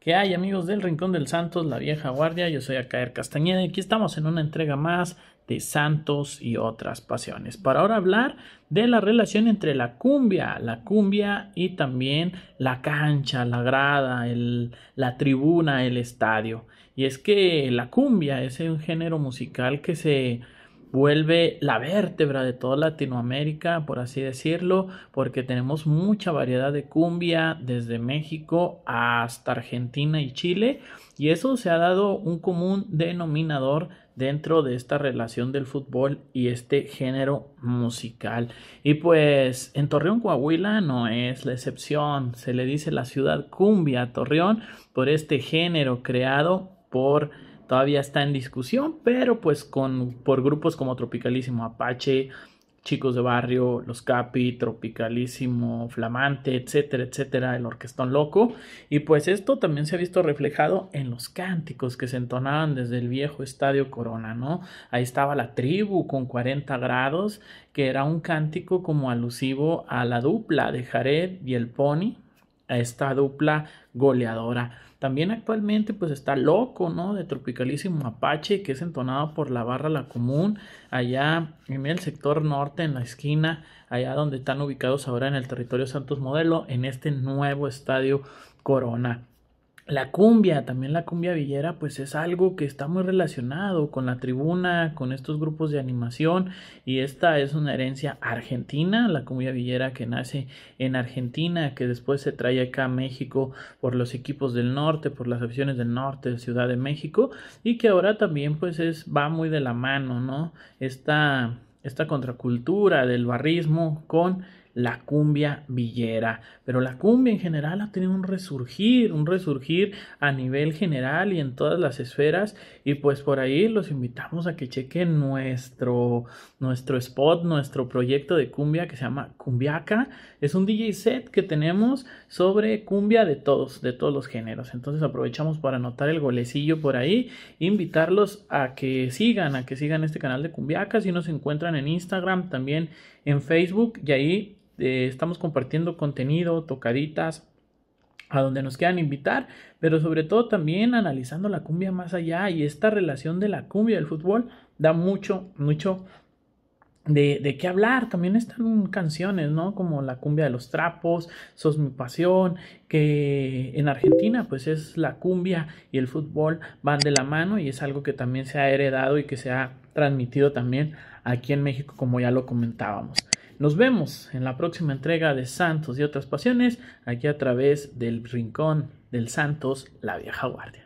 ¿Qué hay amigos del Rincón del Santos, la vieja guardia? Yo soy Acaer Castañeda y aquí estamos en una entrega más de Santos y otras pasiones. Para ahora hablar de la relación entre la cumbia, la cumbia y también la cancha, la grada, la tribuna, el estadio. Y es que la cumbia es un género musical que se vuelve la vértebra de toda Latinoamérica, por así decirlo, porque tenemos mucha variedad de cumbia desde México hasta Argentina y Chile, y eso se ha dado un común denominador dentro de esta relación del fútbol y este género musical. Y pues en Torreón, Coahuila no es la excepción, se le dice la ciudad cumbia a Torreón por este género creado por todavía está en discusión, pero pues con, por grupos como Tropicalísimo Apache, Chicos de Barrio, Los Capi, Tropicalísimo, Flamante, etcétera, etcétera, el Orquestón Loco. Y pues esto también se ha visto reflejado en los cánticos que se entonaban desde el viejo Estadio Corona, ¿no? Ahí estaba la tribu con 40 grados, que era un cántico como alusivo a la dupla de Jared y el Pony, a esta dupla goleadora. También actualmente pues está Loco, ¿no? De Tropicalísimo Apache, que es entonado por la barra La Común, allá en el sector norte, en la esquina, allá donde están ubicados ahora en el territorio Santos Modelo, en este nuevo estadio Corona la cumbia, también la cumbia villera, pues es algo que está muy relacionado con la tribuna, con estos grupos de animación y esta es una herencia argentina, la cumbia villera que nace en Argentina, que después se trae acá a México por los equipos del norte, por las opciones del norte, de Ciudad de México y que ahora también pues es va muy de la mano, ¿no? Esta esta contracultura del barrismo con la cumbia villera. Pero la cumbia en general ha tenido un resurgir, un resurgir a nivel general y en todas las esferas. Y pues por ahí los invitamos a que chequen nuestro, nuestro spot, nuestro proyecto de cumbia que se llama Cumbiaca. Es un DJ set que tenemos sobre cumbia de todos, de todos los géneros. Entonces aprovechamos para anotar el golecillo por ahí, invitarlos a que sigan, a que sigan este canal de Cumbiaca. Si nos encuentran en Instagram, también en Facebook y ahí este, estamos compartiendo contenido, tocaditas, a donde nos quieran invitar, pero sobre todo también analizando la cumbia más allá y esta relación de la cumbia y el fútbol da mucho, mucho de, de, qué hablar. También están canciones, ¿no? Como la cumbia de los trapos, Sos mi pasión, que en Argentina pues es la cumbia y el fútbol van de la mano y es algo que también se ha heredado y que se ha transmitido también aquí en México como ya lo comentábamos. Nos vemos en la próxima entrega de Santos y otras pasiones, aquí a través del rincón del Santos, la vieja guardia.